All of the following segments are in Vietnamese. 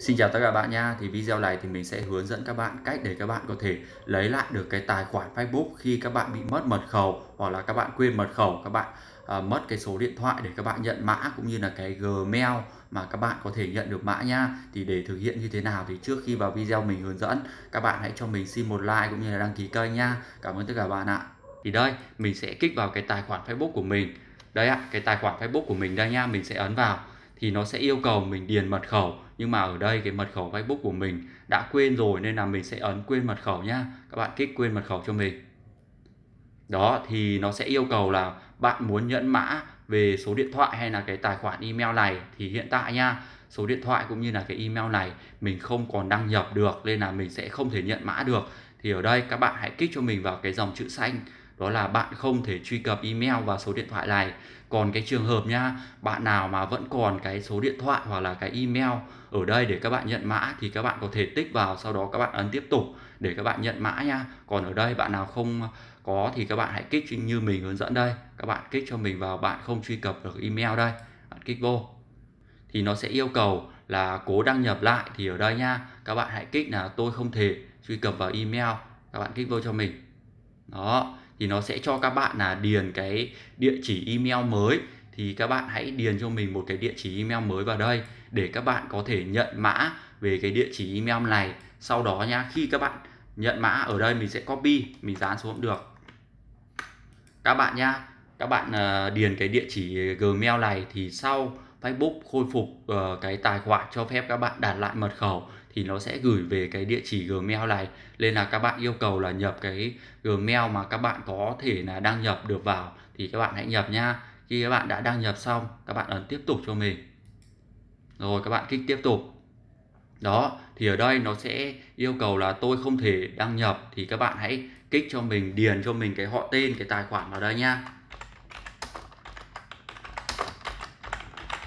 Xin chào tất cả bạn nha. Thì video này thì mình sẽ hướng dẫn các bạn cách để các bạn có thể lấy lại được cái tài khoản Facebook khi các bạn bị mất mật khẩu hoặc là các bạn quên mật khẩu, các bạn à, mất cái số điện thoại để các bạn nhận mã cũng như là cái Gmail mà các bạn có thể nhận được mã nha. Thì để thực hiện như thế nào thì trước khi vào video mình hướng dẫn, các bạn hãy cho mình xin một like cũng như là đăng ký kênh nha. Cảm ơn tất cả bạn ạ. Thì đây, mình sẽ kích vào cái tài khoản Facebook của mình. Đây ạ, cái tài khoản Facebook của mình đây nha, mình sẽ ấn vào thì nó sẽ yêu cầu mình điền mật khẩu nhưng mà ở đây cái mật khẩu Facebook của mình đã quên rồi nên là mình sẽ ấn quên mật khẩu nhá các bạn kích quên mật khẩu cho mình đó thì nó sẽ yêu cầu là bạn muốn nhận mã về số điện thoại hay là cái tài khoản email này thì hiện tại nha số điện thoại cũng như là cái email này mình không còn đăng nhập được nên là mình sẽ không thể nhận mã được thì ở đây các bạn hãy kích cho mình vào cái dòng chữ xanh đó là bạn không thể truy cập email và số điện thoại này còn cái trường hợp nha bạn nào mà vẫn còn cái số điện thoại hoặc là cái email ở đây để các bạn nhận mã thì các bạn có thể tích vào sau đó các bạn ấn tiếp tục để các bạn nhận mã nha còn ở đây bạn nào không có thì các bạn hãy kích như mình hướng dẫn đây các bạn kích cho mình vào bạn không truy cập được email đây bạn kích vô thì nó sẽ yêu cầu là cố đăng nhập lại thì ở đây nha các bạn hãy kích là tôi không thể truy cập vào email các bạn kích vô cho mình đó thì nó sẽ cho các bạn là điền cái địa chỉ email mới thì các bạn hãy điền cho mình một cái địa chỉ email mới vào đây để các bạn có thể nhận mã về cái địa chỉ email này sau đó nha khi các bạn nhận mã ở đây mình sẽ copy mình dán xuống được các bạn nha các bạn ờ, điền cái địa chỉ gmail này thì sau Facebook khôi phục uh, cái tài khoản cho phép các bạn đặt lại mật khẩu thì nó sẽ gửi về cái địa chỉ Gmail này nên là các bạn yêu cầu là nhập cái Gmail mà các bạn có thể là đăng nhập được vào thì các bạn hãy nhập nha khi các bạn đã đăng nhập xong các bạn ấn tiếp tục cho mình rồi các bạn kích tiếp tục đó thì ở đây nó sẽ yêu cầu là tôi không thể đăng nhập thì các bạn hãy kích cho mình điền cho mình cái họ tên cái tài khoản vào đây nha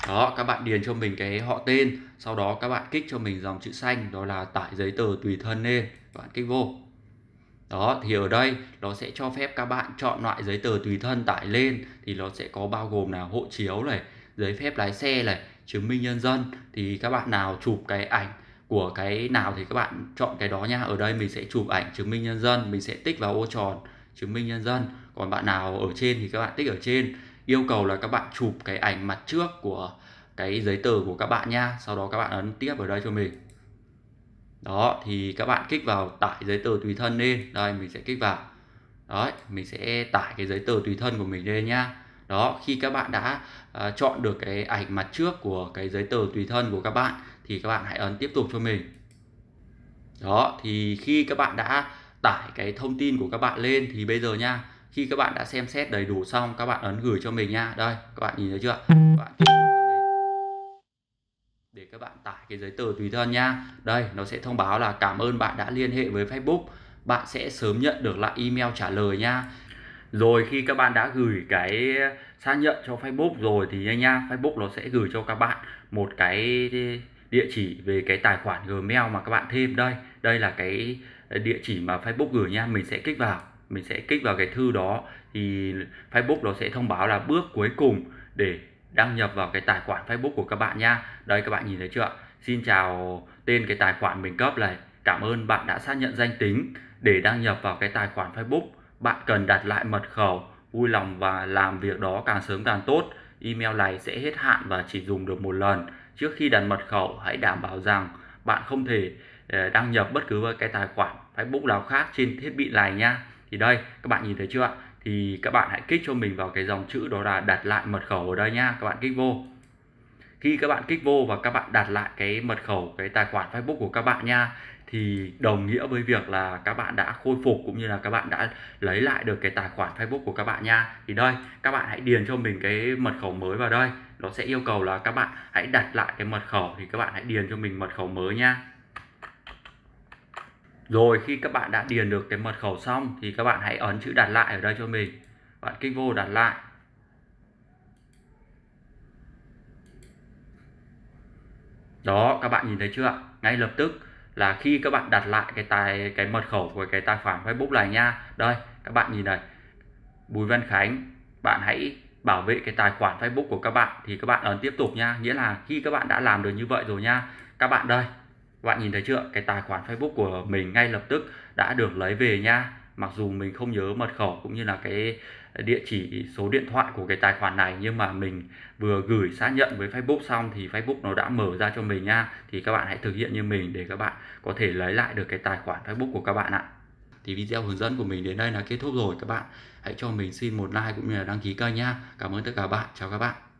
đó các bạn điền cho mình cái họ tên sau đó các bạn kích cho mình dòng chữ xanh đó là tải giấy tờ tùy thân lên các bạn kích vô đó thì ở đây nó sẽ cho phép các bạn chọn loại giấy tờ tùy thân tải lên thì nó sẽ có bao gồm là hộ chiếu này giấy phép lái xe này chứng minh nhân dân thì các bạn nào chụp cái ảnh của cái nào thì các bạn chọn cái đó nha ở đây mình sẽ chụp ảnh chứng minh nhân dân mình sẽ tích vào ô tròn chứng minh nhân dân còn bạn nào ở trên thì các bạn tích ở trên yêu cầu là các bạn chụp cái ảnh mặt trước của cái giấy tờ của các bạn nha sau đó các bạn ấn tiếp ở đây cho mình đó thì các bạn kích vào tải giấy tờ tùy thân lên đây mình sẽ kích vào đấy mình sẽ tải cái giấy tờ tùy thân của mình lên nha. đó khi các bạn đã uh, chọn được cái ảnh mặt trước của cái giấy tờ tùy thân của các bạn thì các bạn hãy ấn tiếp tục cho mình đó thì khi các bạn đã tải cái thông tin của các bạn lên thì bây giờ nha khi các bạn đã xem xét đầy đủ xong các bạn ấn gửi cho mình nha đây các bạn nhìn thấy chưa ừ. các bạn để các bạn tải cái giấy tờ tùy thân nha đây nó sẽ thông báo là cảm ơn bạn đã liên hệ với Facebook bạn sẽ sớm nhận được lại email trả lời nha rồi khi các bạn đã gửi cái xác nhận cho Facebook rồi thì nha nha Facebook nó sẽ gửi cho các bạn một cái địa chỉ về cái tài khoản Gmail mà các bạn thêm đây đây là cái địa chỉ mà Facebook gửi nha mình sẽ kích vào mình sẽ kích vào cái thư đó thì Facebook nó sẽ thông báo là bước cuối cùng để đăng nhập vào cái tài khoản Facebook của các bạn nha đây các bạn nhìn thấy chưa xin chào tên cái tài khoản mình cấp này cảm ơn bạn đã xác nhận danh tính để đăng nhập vào cái tài khoản Facebook bạn cần đặt lại mật khẩu vui lòng và làm việc đó càng sớm càng tốt email này sẽ hết hạn và chỉ dùng được một lần trước khi đặt mật khẩu hãy đảm bảo rằng bạn không thể ờ, đăng nhập bất cứ cái tài khoản Facebook nào khác trên thiết bị này nha thì đây các bạn nhìn thấy chưa ạ thì các bạn hãy kích cho mình vào cái dòng chữ đó là đặt lại mật khẩu ở đây nha các bạn kích vô khi các bạn kích vô và các bạn đặt lại cái mật khẩu cái tài khoản Facebook của các bạn nha thì đồng nghĩa với việc là các bạn đã khôi phục cũng như là các bạn đã lấy lại được cái tài khoản Facebook của các bạn nha thì đây các bạn hãy điền cho mình cái mật khẩu mới vào đây nó sẽ yêu cầu là các bạn hãy đặt lại cái mật khẩu thì các bạn hãy điền cho mình mật khẩu mới nha rồi khi các bạn đã điền được cái mật khẩu xong thì các bạn hãy ấn chữ đặt lại ở đây cho mình bạn kích vô đặt lại đó các bạn nhìn thấy chưa ngay lập tức là khi các bạn đặt lại cái tài cái mật khẩu của cái tài khoản Facebook này nha đây các bạn nhìn này Bùi Văn Khánh bạn hãy bảo vệ cái tài khoản Facebook của các bạn thì các bạn ấn tiếp tục nha nghĩa là khi các bạn đã làm được như vậy rồi nha các bạn đây bạn nhìn thấy chưa cái tài khoản Facebook của mình ngay lập tức đã được lấy về nha mặc dù mình không nhớ mật khẩu cũng như là cái địa chỉ số điện thoại của cái tài khoản này nhưng mà mình vừa gửi xác nhận với Facebook xong thì Facebook nó đã mở ra cho mình nha thì các bạn hãy thực hiện như mình để các bạn có thể lấy lại được cái tài khoản Facebook của các bạn ạ thì video hướng dẫn của mình đến đây là kết thúc rồi các bạn hãy cho mình xin một like cũng như là đăng ký kênh nha cảm ơn tất cả bạn chào các bạn